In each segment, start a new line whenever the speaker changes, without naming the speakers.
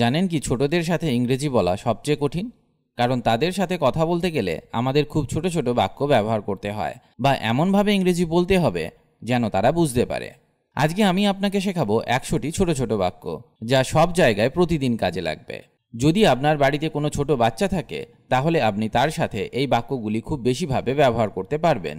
জানেন কি ছোটদের সাথে ইংরেজি বলা সবচেয়ে কঠিন কারণ তাদের সাথে কথা বলতে গেলে আমাদের খুব ছোট ছোট বাক্য ব্যবহার করতে হয় বা এমনভাবে ইংরেজি বলতে হবে যেন তারা বুঝতে পারে আজকে আমি আপনাকে শেখাবো একশোটি ছোট ছোট বাক্য যা সব জায়গায় প্রতিদিন কাজে লাগবে যদি আপনার বাড়িতে কোনো ছোট বাচ্চা থাকে তাহলে আপনি তার সাথে এই বাক্যগুলি খুব বেশিভাবে ব্যবহার করতে পারবেন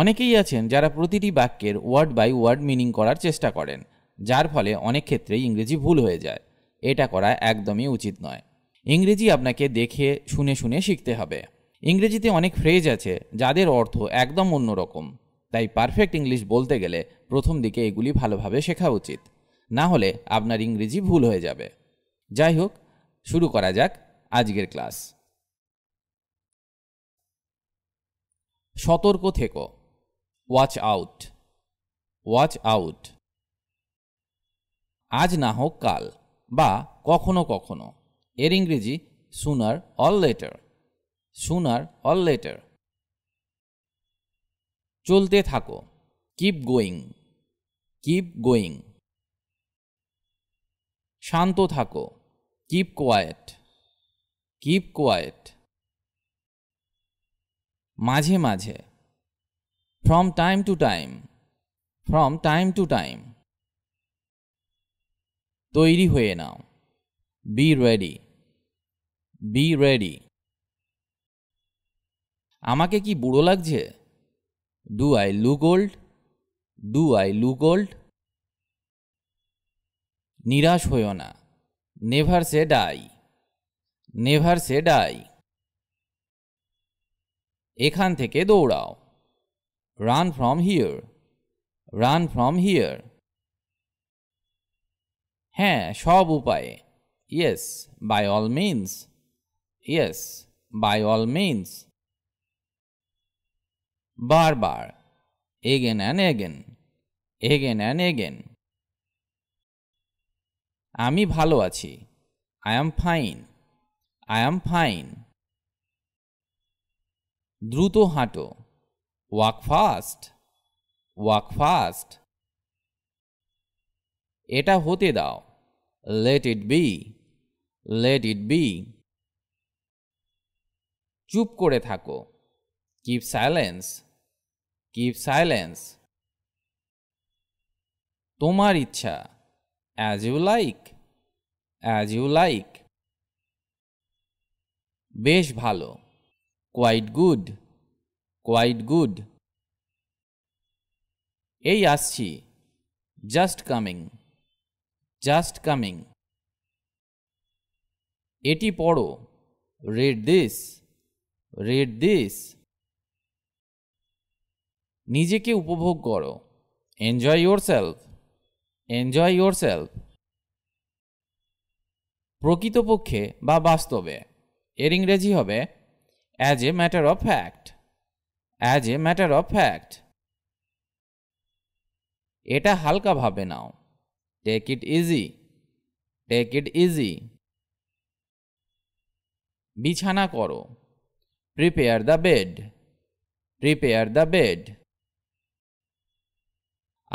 অনেকেই আছেন যারা প্রতিটি বাক্যের ওয়ার্ড বাই ওয়ার্ড মিনিং করার চেষ্টা করেন যার ফলে অনেক ক্ষেত্রেই ইংরেজি ভুল হয়ে যায় এটা করা একদমই উচিত নয় ইংরেজি আপনাকে দেখে শুনে শুনে শিখতে হবে ইংরেজিতে অনেক ফ্রেজ আছে যাদের অর্থ একদম অন্যরকম তাই পারফেক্ট ইংলিশ বলতে গেলে প্রথম দিকে এগুলি ভালোভাবে শেখা উচিত না হলে আপনার ইংরেজি ভুল হয়ে যাবে যাই হোক শুরু করা যাক আজকের ক্লাস সতর্ক থেকো ওয়াচ আউট ওয়াচ আউট আজ না হোক কাল বা কখনো কখনো এর ইংরেজি sooner or later sooner or later চলতে থাকো কিপ গোয়িং কিপ গোয়িং শান্ত থাকো কিপ কোয়ায়েট কিপ কোয়ায়েট মাঝে মাঝে from time to time from time to time তৈরি হয়ে নাও বি রেডি বি রেডি আমাকে কি বুড়ো লাগছে do I look old do I look old নিরাশ হইও না never say die never say die এখান থেকে দৌড়াও run from here run from here হ্যাঁ সব উপায়ে yes by all means yes by all means বারবার again and again again and again আমি ভালো আছি I am fine I am fine দ্রুত হাঁটো ওয়াক ফাস্ট ওয়াক ফাস্ট এটা হতে দাও let it be let it be চুপ করে থাকো কিপ সাইলেন্স কিপ সাইলেন্স তোমার ইচ্ছা as you like as you like বেশ ভালো কোয়াইট গুড কোয়াইট গুড এই আসছি জাস্ট কামিং জাস্ট কামিং এটি পড়ো রেড দিস রেড দিস নিজেকে উপভোগ করো enjoy yourself enjoy yourself প্রকৃতপক্ষে বা বাস্তবে এর ইংরেজি হবে as a matter of fact as a matter of fact এটা হালকা ভাবে নাও Take it easy Take it easy বিছানা করো prepare the bed prepare the bed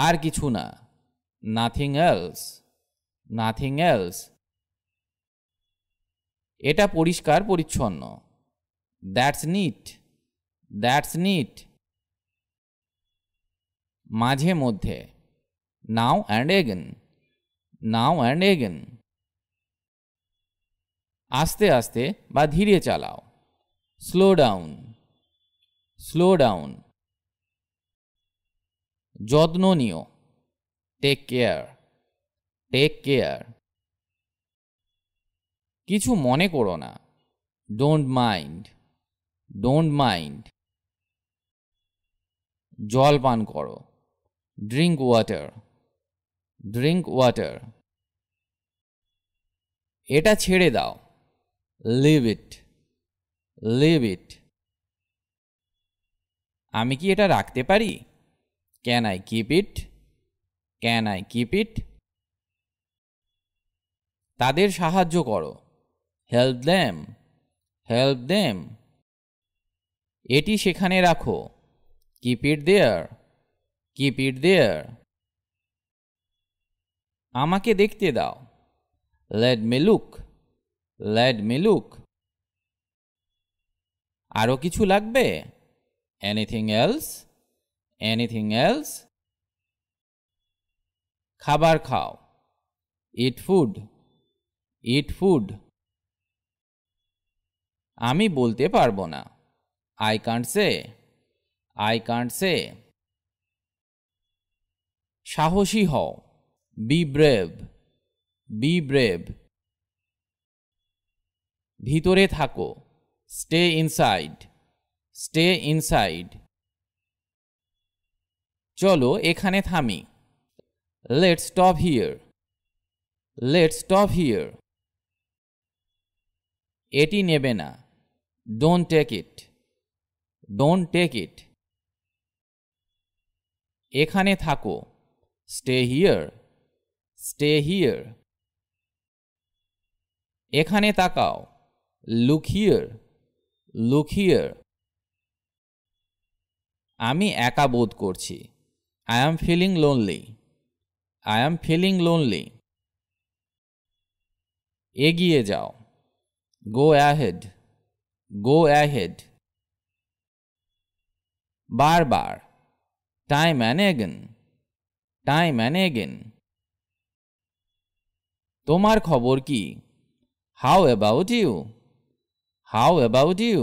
আর কিছু না নাথিং এলস নাথিং এলস এটা পরিষ্কার পরিচ্ছন্ন দ্যাটস নিট দ্যাটস নিট মাঝে মধ্যে now and again now and again আস্তে আস্তে বা ধীরে চালাও স্লো ডাউন স্লো ডাউন যত্ন নিও টেক কেয়ার টেক কেয়ার কিছু মনে করো না ডোন্ট মাইন্ড ডোন্ট মাইন্ড জল পান করো ড্রিঙ্ক ওয়াটার ড্রিঙ্ক ওয়াটার এটা ছেড়ে দাও লিভ ইট লিভ ইট আমি কি এটা রাখতে পারি can I keep it can I keep it তাদের সাহায্য করো হেল্প দেম হেল্প দেম এটি সেখানে রাখো keep it there keep it দেয়ার আমাকে দেখতে দাও let me look let me look আরও কিছু লাগবে এনিথিং এলস এনিথিং এলস খাবার খাও ইট ফুড ইট ফুড আমি বলতে পারবো না I can't say I can't say সাহসী হও বি ব্রেভ বি ব্রেভ ভিতরে থাকো স্টে ইনসাইড স্টে ইনসাইড চলো এখানে থামি let stop here let stop here এটি নেবে না don't take it don't take it এখানে থাকো স্টে হিয়ার স্টে হিয়ার এখানে তাকাও লুক হিয়ার লুক হিয়ার আমি একা বোধ করছি I am feeling lonely I am feeling lonely এগিয়ে যাও গো অ্যাহেড গো অ্যাহেড বারবার time and again time and again তোমার খবর কী How about you? How about you?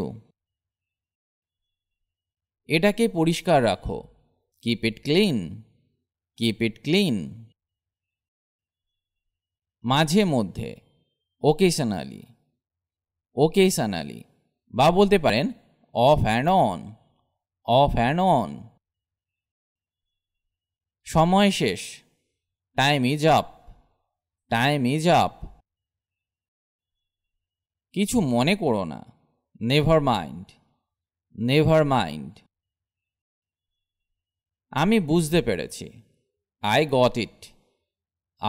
এটাকে পরিষ্কার রাখো keep it clean keep it clean মাঝে মধ্যে ওকেশনালি ওকেশনালি বা বলতে পারেন off and on off and on সময় শেষ time is up time is up কিছু মনে করো না নেভার মাইন্ড নেভার মাইন্ড আমি বুঝতে পেরেছি I got it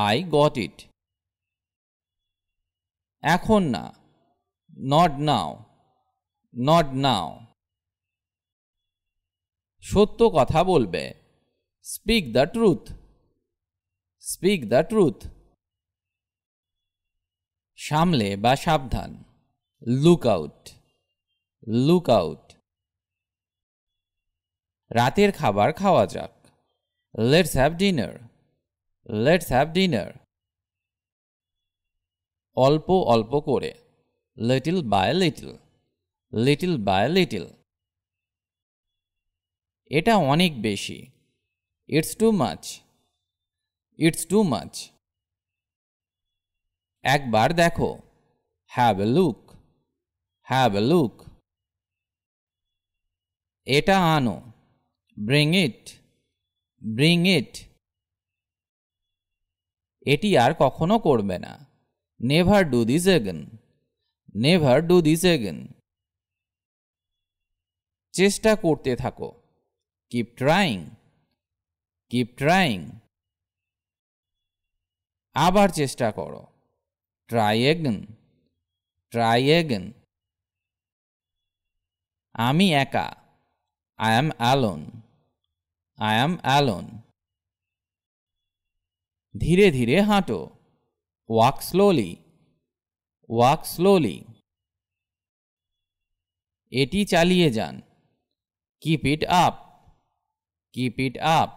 I got it এখন না নট নাও নট নাও সত্য কথা বলবে speak the truth speak the truth সামলে বা সাবধান লুক আউট লুক আউট রাতের খাবার খাওয়া যাক let's have dinner let's have dinner অল্প অল্প করে little by little little by little এটা অনেক বেশি it's too much it's too much একবার দেখো have a look have a look এটা আনো ব্রিং ইট ব্রিং ইট এটি আর কখনো করবে না never do this again never do this again চেষ্টা করতে থাকো কিপ ট্রাইং কিপ ট্রাইং আবার চেষ্টা করো ট্রাই এগেন ট্রাই এগেন আমি একা I am alone I am alone ধীরে ধীরে হাঁটো ওয়াক স্লোলি ওয়াক স্লোলি এটি চালিয়ে যান keep it up keep it up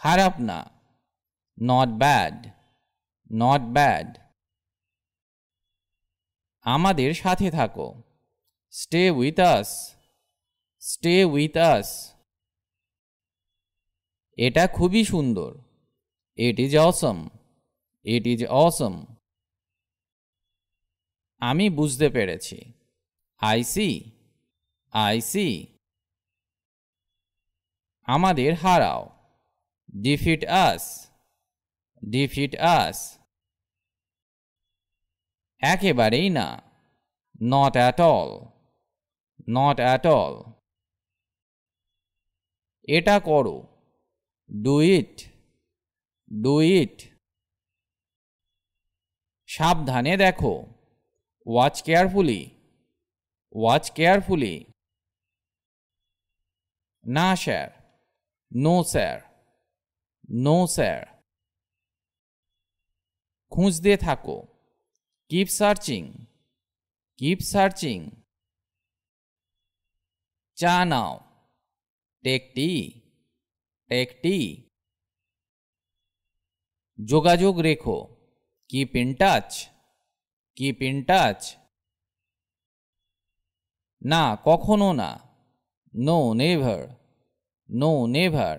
খারাপ না নট ব্যাড নট ব্যাড আমাদের সাথে থাকো Stay with us. Stay with us. এটা খুবই সুন্দর it is Assam it is অসম আমি বুঝতে পেরেছি আই সি আই সি আমাদের হারাও ডিফিট আস ডিফিট আস একেবারেই না not at all not at all এটা করো ডু ইট ডু ইট সাবধানে দেখো ওয়াচ কেয়ারফুলি ওয়াচ কেয়ারফুলি না sir no sir no sir খুঁজতে থাকো কিপ সার্চিং কিপ সার্চিং চা নাও টেক টি টেক টি যোগাযোগ রেখো keep in touch keep in touch না কখনো না নো নেভার নো নেভার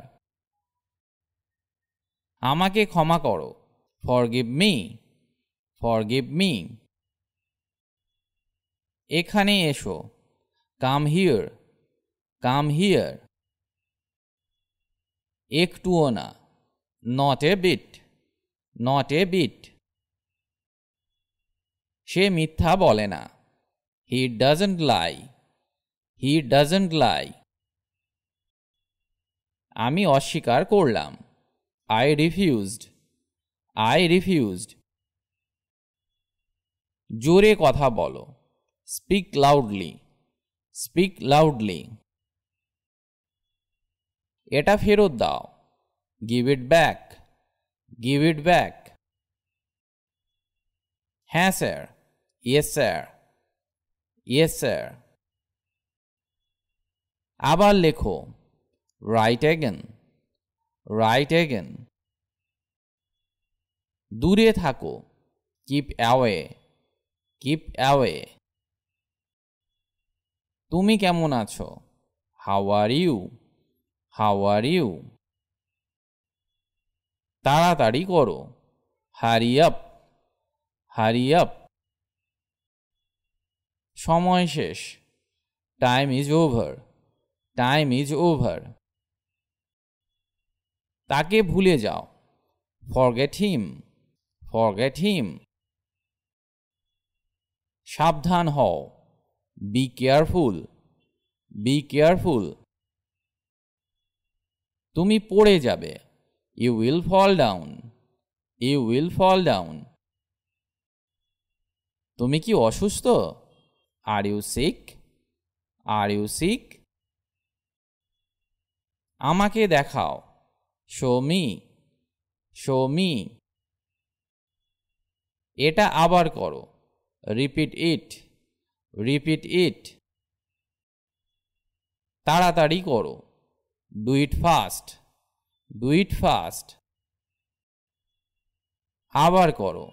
আমাকে ক্ষমা করো forgive me forgive me এখানে এসো কাম হিয়ার কাম হিয়ার একটুও না not a bit not a bit সে মিথ্যা বলে না he doesn't lie he doesn't লাই আমি অস্বীকার করলাম আই রিফিউজড আই রিফিউজড জোরে কথা বলো স্পিক লাউডলি স্পিক লাউডলি এটা ফেরত দাও give it back give it back হ্যাঁ sir yes sir yes sir আবার লেখো রাইট এগেন রাইট এগেন দূরে থাকো কিপ অ্যাওয়ে কিপ অ্যাওয়ে তুমি কেমন আছো how are you how are you তাড়াতাড়ি করো হারি আপ হারি আপ সময় শেষ time is over time is over তাকে ভুলে যাও ফরগেট হিম ফরগেট হিম সাবধান হও বি কেয়ারফুল বি কেয়ারফুল তুমি পড়ে যাবে you will fall down you will fall down তুমি কি অসুস্থ are you sick are you sick আমাকে দেখাও সৌমি সৌমি এটা আবার করো রিপিট ইট রিপিট ইট তাড়াতাড়ি করো Do it fast. Do it fast. আবার করো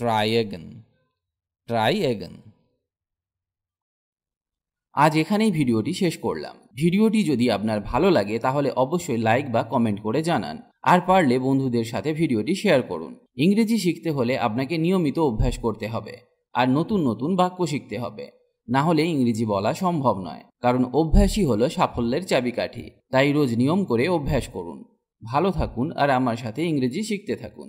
ট্রাই এগেন ট্রাই এগেন আজ এখানেই ভিডিওটি শেষ করলাম ভিডিওটি যদি আপনার ভালো লাগে তাহলে অবশ্যই লাইক বা কমেন্ট করে জানান আর পারলে বন্ধুদের সাথে ভিডিওটি শেয়ার করুন ইংরেজি শিখতে হলে আপনাকে নিয়মিত অভ্যাস করতে হবে আর নতুন নতুন বাক্য শিখতে হবে না হলে ইংরেজি বলা সম্ভব নয় কারণ অভ্যাসই হলো সাফল্যের চাবিকাঠি তাই রোজ নিয়ম করে অভ্যাস করুন ভালো থাকুন আর আমার সাথে ইংরেজি শিখতে থাকুন